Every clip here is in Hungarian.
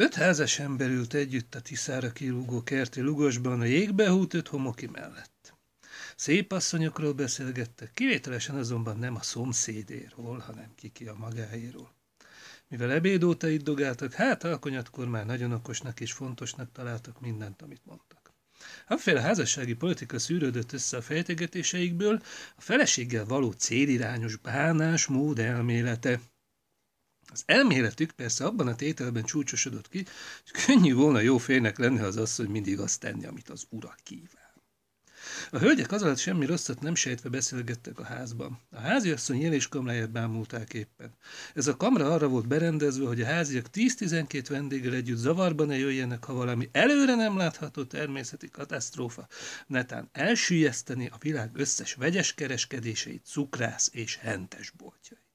Öt házas ember ült együtt a Tiszára kirúgó kerti lugosban a húzott homoki mellett. Szép asszonyokról beszélgettek, kivételesen azonban nem a szomszédéről, hanem kiki a magáéról. Mivel ebéd óta itt dogáltak, hát alkonyatkor már nagyon okosnak és fontosnak találtak mindent, amit mondtak. Aféle házassági politika szűrődött össze a fejtegetéseikből, a feleséggel való célirányos mód elmélete – az elméletük persze abban a tételben csúcsosodott ki, hogy könnyű volna jó férnek lenni, ha az asszony mindig azt tenni, amit az ura kíván. A hölgyek az alatt semmi rosszat nem sejtve beszélgettek a házban. A háziasszony jeléskamráját bámulták éppen. Ez a kamra arra volt berendezve, hogy a háziak 10-12 vendéggel együtt zavarban ne jöjjenek, ha valami előre nem látható természeti katasztrófa netán elsüllyeszteni a világ összes vegyes kereskedéseit, cukrász és hentes boltjait.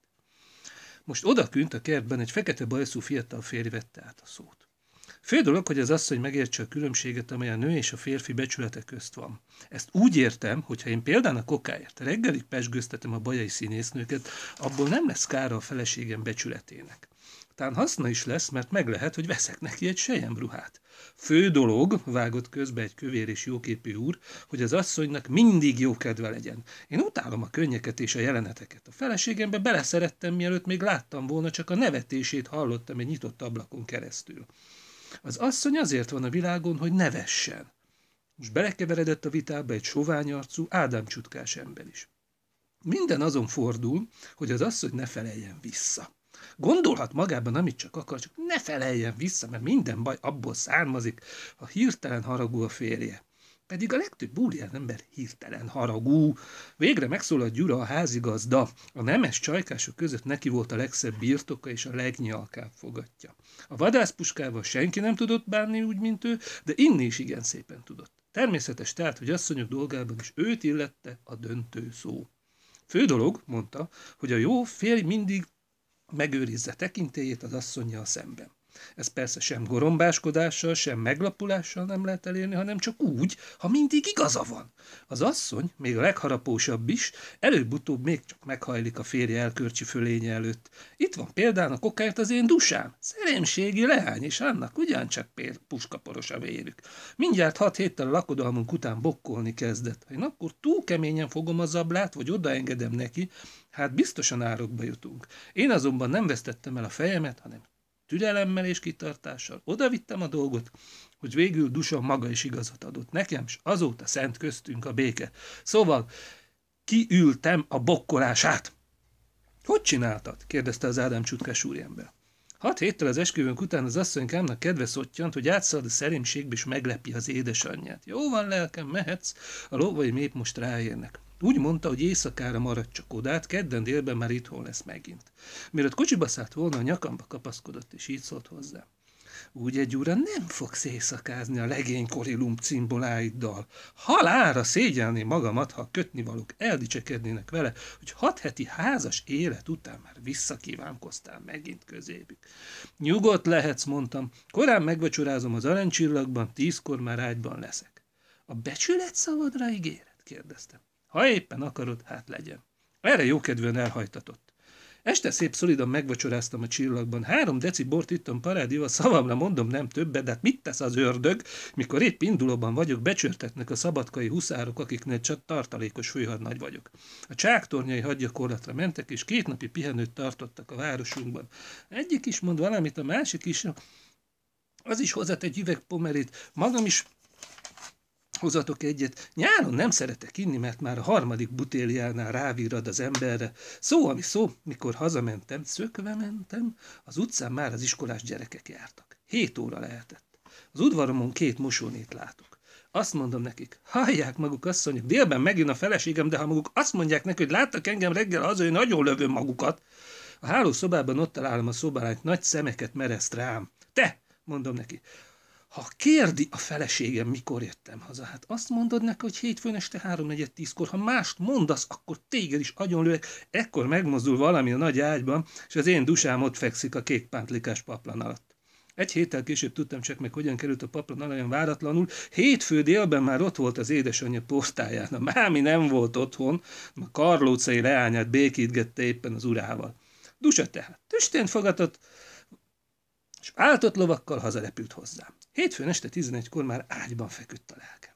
Most odakünt a kertben egy fekete bajszú fiatal férj vette át a szót. Fő dolog, hogy az asszony megértse a különbséget, amely a nő és a férfi becsülete közt van. Ezt úgy értem, hogy ha én példának okáért reggelig pesgőztetem a bajai színésznőket, abból nem lesz kára a feleségem becsületének. Tán haszna is lesz, mert meg lehet, hogy veszek neki egy sejemruhát. Fő dolog, vágott közbe egy kövér és jóképű úr, hogy az asszonynak mindig jó kedve legyen. Én utálom a könnyeket és a jeleneteket. A feleségembe beleszerettem, mielőtt még láttam volna, csak a nevetését hallottam egy nyitott ablakon keresztül. Az asszony azért van a világon, hogy nevessen. Most belekeveredett a vitába egy soványarcú, csutkás ember is. Minden azon fordul, hogy az asszony ne feleljen vissza. Gondolhat magában, amit csak akar, csak ne feleljen vissza, mert minden baj abból származik, ha hirtelen haragú a férje. Pedig a legtöbb búlián ember hirtelen haragú. Végre megszólalt Gyura a házigazda. A nemes csajkások között neki volt a legszebb birtoka és a legnyalkább fogatja. A vadászpuskával senki nem tudott bánni úgy, mint ő, de inni is igen szépen tudott. Természetes tehát, hogy asszonyok dolgában is őt illette a döntő szó. Fő dolog, mondta, hogy a jó férj mindig megőrizze tekintélyét az asszonyjal szemben. Ez persze sem gorombáskodással, sem meglapulással nem lehet elérni, hanem csak úgy, ha mindig igaza van. Az asszony, még a legharapósabb is, előbb-utóbb még csak meghajlik a férje elkörcsi fölénye előtt. Itt van példán a kokáért az én dusám. Szerémségi leány, és annak ugyancsak puskaporos a vérük. Mindjárt hat héttel a lakodalmunk után bokkolni kezdett. Ha én akkor túl keményen fogom az ablát, vagy odaengedem neki, hát biztosan árokba jutunk. Én azonban nem vesztettem el a fejemet, hanem Türelemmel és kitartással odavittem a dolgot, hogy végül Dusa maga is igazat adott nekem, és azóta szent köztünk a béke. Szóval kiültem a bokkolását. Hogy csináltad? kérdezte az Ádám csutkás úriember. Hat héttel az esküvőnk után az asszonykámnak kedve szottyant, hogy átszalad a szerémségbe és meglepi az édesanyját. Jó van, lelkem, mehetsz, a lovai mép most ráérnek. Úgy mondta, hogy éjszakára marad csak odát, kedden délben már itthon lesz megint. Mielőtt kocsiba szállt volna, a nyakamba kapaszkodott, és így szólt hozzá. Úgy egy óra nem fogsz éjszakázni a legénykori cimboláiddal. Halára szégyelni magamat, ha a kötnivalók eldicsekednének vele, hogy hat heti házas élet után már visszakívánkoztál megint közébük. Nyugodt lehetsz, mondtam. Korán megvacsorázom az arancsillagban, tízkor már ágyban leszek. A becsület szavadra ígéret? kérdeztem. Ha éppen akarod, hát legyen. Erre jókedvűen elhajtatott. Este szép szolidan megvacsoráztam a csillagban, három deci bort ittam parádival, szavamra mondom nem többet, de hát mit tesz az ördög, mikor épp indulóban vagyok, becsörtetnek a szabadkai huszárok, akiknél csak tartalékos főhadnagy vagyok. A csáktornyai hadgyakorlatra mentek, és két napi pihenőt tartottak a városunkban. Egyik is mond valamit, a másik is, az is hozzát egy üveg pomerét, magam is hozatok egyet. Nyáron nem szeretek inni, mert már a harmadik butéliánál rávirad az emberre. Szó, ami szó, mikor hazamentem, szökve mentem, az utcán már az iskolás gyerekek jártak. Hét óra lehetett. Az udvaromon két mosónét látok. Azt mondom nekik, hallják maguk asszonyok, délben megint a feleségem, de ha maguk azt mondják neki, hogy láttak engem reggel az hogy nagyon lövöm magukat. A hálószobában ott találom a szobálányt, nagy szemeket mereszt rám. Te, mondom neki, ha kérdi a feleségem, mikor jöttem haza, hát azt mondod neki, hogy hétfőn este 3 4 10 ha mást mondasz, akkor téged is agyonlőek, ekkor megmozdul valami a nagy ágyban, és az én dusám ott fekszik a kék pántlikás paplan alatt. Egy héttel később tudtam csak meg, hogyan került a paplan alajon váratlanul. Hétfő délben már ott volt az édesanyja portáján. A mámi nem volt otthon, a karlócai leányát békítgette éppen az urával. Dusa tehát tüstént fogadott, és áltott lovakkal hazarepült hozzám. Hétfőn este 11-kor már ágyban feküdt a lelkem.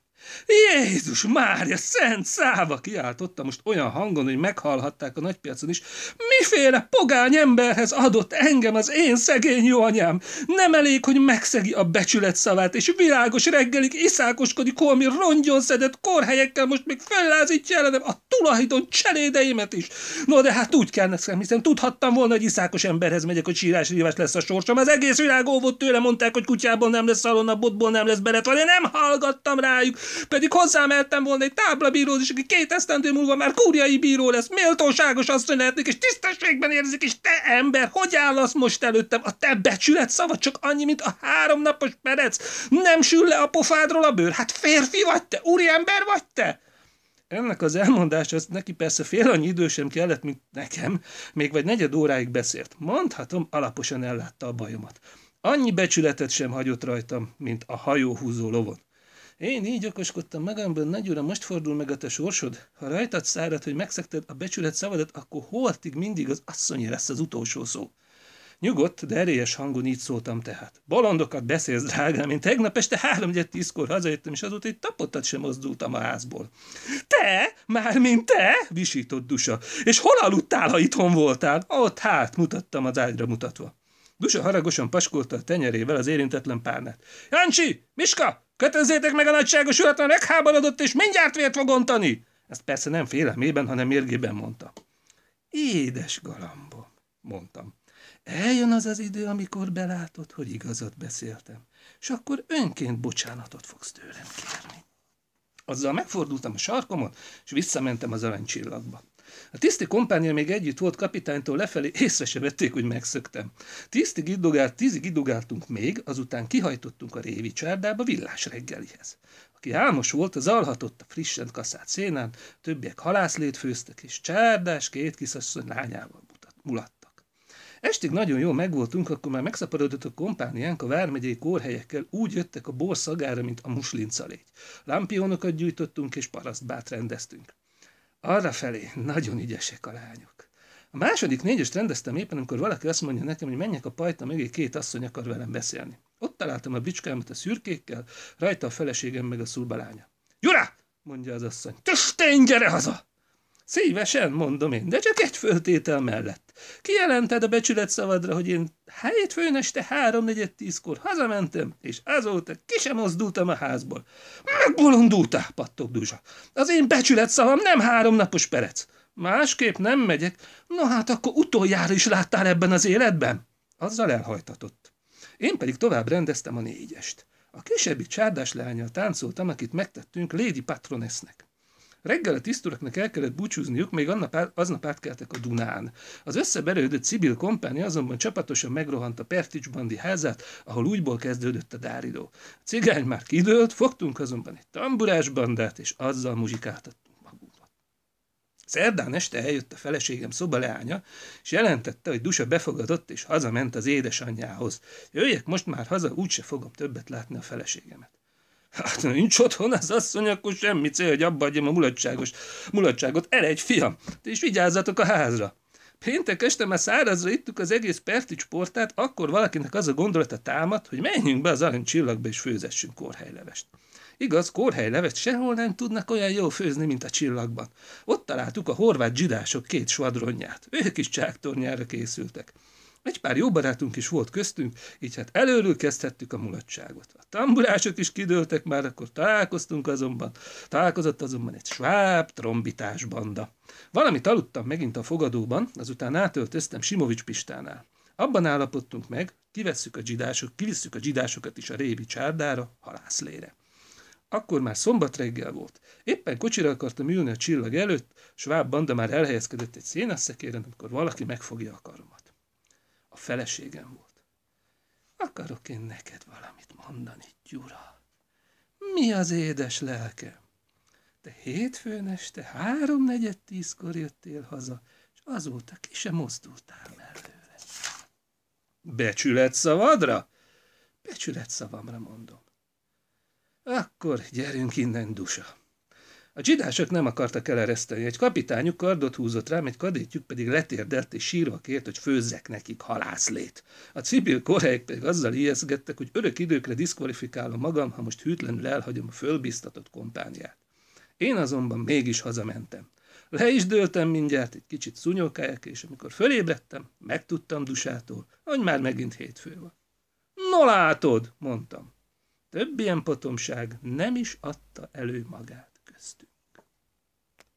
Jézus Mária, szent száva! kiáltotta most olyan hangon, hogy meghallhatták a nagypiacon is. Miféle pogány emberhez adott engem az én szegény jó anyám? Nem elég, hogy megszegi a becsület szavát, és világos reggelig iszákoskodik holmi szedett korhelyekkel most még fellázítja ellenem a tulajdon cselédeimet is. No, de hát úgy kell nekem, hiszen tudhattam volna, hogy iszákos emberhez megyek, hogy sírás írás lesz a sorsom. Az egész világ óvott tőle, mondták, hogy kutyából nem lesz szalonna, botból nem lesz vagy Én nem hallgattam rájuk, pedig eltem volna egy táblabíró, is, aki két esztendő múlva már kúriai bíró lesz, méltóságos asszony lehetnék, és tisztességben érzik, és te ember, hogy állasz most előttem? A te becsület szava csak annyi, mint a háromnapos perec. Nem sül le a pofádról a bőr. Hát férfi vagy te, úriember vagy te? Ennek az elmondása, az neki persze fél annyi idő sem kellett, mint nekem, még vagy negyed óráig beszélt. Mondhatom, alaposan ellátta a bajomat. Annyi becsületet sem hagyott rajtam, mint a hajóhúzó lovon. Én így okoskodtam magamban, nagy uram, most fordul meg a te sorsod. Ha rajtad szárad, hogy megszekted a becsület szavadat, akkor holtig mindig az asszonyi lesz az utolsó szó. Nyugodt, de erélyes hangon így szóltam tehát. Balandokat beszélsz, drágám, én tegnap este 3 tízkor hazajöttem, és azóta egy tapottat sem mozdultam a házból. Te? Már mint te? visított Dusa. És hol aludtál, ha itthon voltál? Ott hát, mutattam az ágyra mutatva. Dusa haragosan paskolta a tenyerével az érintetlen párnát. Jancsi! Miska! Kötözzétek meg a nagyságos urat, mert megháborodott, és mindjárt vért fog ontani! Ezt persze nem félemében, hanem mérgében mondta. Édes galambom, mondtam. Eljön az az idő, amikor belátod, hogy igazat beszéltem, és akkor önként bocsánatot fogsz tőlem kérni. Azzal megfordultam a sarkomon, és visszamentem az aranycsillagba. A tiszti kompánia még együtt volt kapitánytól lefelé, észre se vették, hogy megszöktem. Tisztig idogált, tízig idogáltunk még, azután kihajtottunk a révi csárdába villás reggelihez. Aki álmos volt, az alhatott a frissen kaszált szénán, többiek halászlét főztek, és csárdás két kisasszony lányával mulatt. Estig nagyon jól megvoltunk, akkor már megszaporodott a kompániánk a vármegyei kórhelyekkel, úgy jöttek a bor szagára, mint a muslincalégy. Lampionokat gyűjtöttünk és parasztbát rendeztünk. Arra felé nagyon ügyesek a lányok. A második négyest rendeztem éppen, amikor valaki azt mondja nekem, hogy menjek a pajta mögé, két asszony akar velem beszélni. Ott találtam a bicskámat a szürkékkel, rajta a feleségem meg a szurbalánya. Jura! mondja az asszony. Töstény, gyere haza! Szívesen, mondom én, de csak egy föltétel mellett. Kijelented a becsület szavadra, hogy én főn este háromnegyed tízkor hazamentem, és azóta ki sem mozdultam a házból. Megbolondultál, pattog Duzsa. Az én becsület szavam nem háromnapos perec. Másképp nem megyek. No hát akkor utoljára is láttál ebben az életben? Azzal elhajtatott. Én pedig tovább rendeztem a négyest. A kisebbi csárdás leányjal táncoltam, akit megtettünk Lady Patronessnek. Reggel a tisztúraknak el kellett búcsúzniuk, még annap, aznap átkeltek a Dunán. Az összeberődött civil kompáni azonban csapatosan megrohant a Pertics bandi házát, ahol úgyból kezdődött a dáridó. A cigány már kidőlt, fogtunk azonban egy tamburás bandát, és azzal muzsikáltattunk. Szerdán este eljött a feleségem szobaleánya, és jelentette, hogy Dusa befogadott, és hazament az édesanyjához. Jöjjek most már haza, úgyse fogom többet látni a feleségemet. Hát nincs otthon az asszony, akkor semmi cél, hogy abba adjam a mulatságos, mulatságot. egy fiam, és vigyázzatok a házra. Péntek este már szárazra ittuk az egész Pertics portát, akkor valakinek az a gondolata támad, hogy menjünk be az arany csillagba és főzessünk korhelylevest. Igaz, korhelylevet sehol nem tudnak olyan jól főzni, mint a csillagban. Ott találtuk a horvát zsidások két svadronját. Ők is csáktornyára készültek. Egy pár jó barátunk is volt köztünk, így hát előről kezdhettük a mulatságot. A tamburások is kidőltek már, akkor találkoztunk azonban, találkozott azonban egy sváb trombitás banda. Valamit aludtam megint a fogadóban, azután átöltöztem Simovics Pistánál. Abban állapodtunk meg, kivesszük a dzsidások, kivisszük a dzsidásokat is a rébi csárdára, halászlére. Akkor már szombat reggel volt. Éppen kocsira akartam ülni a csillag előtt, Sváb banda már elhelyezkedett egy szénasszekéren, amikor valaki megfogja a karomat a feleségem volt. Akarok én neked valamit mondani, Gyura. Mi az édes lelke? Te hétfőn este háromnegyed tízkor jöttél haza, és azóta ki sem mozdultál mellőle. Becsület szavadra? Becsület szavamra mondom. Akkor gyerünk innen, dusa. A dzsidások nem akartak elereszteni, egy kapitányuk kardot húzott rám, egy kadétjük pedig letérdelt és sírva kért, hogy főzzek nekik halászlét. A civil koreik pedig azzal ijeszgettek, hogy örök időkre diszkvalifikálom magam, ha most hűtlenül elhagyom a fölbíztatott kompániát. Én azonban mégis hazamentem. Le is dőltem mindjárt, egy kicsit szúnyókálják, és amikor fölébredtem, megtudtam Dusától, hogy már megint hétfő van. No látod, mondtam. Több ilyen potomság nem is adta elő magát. stupid.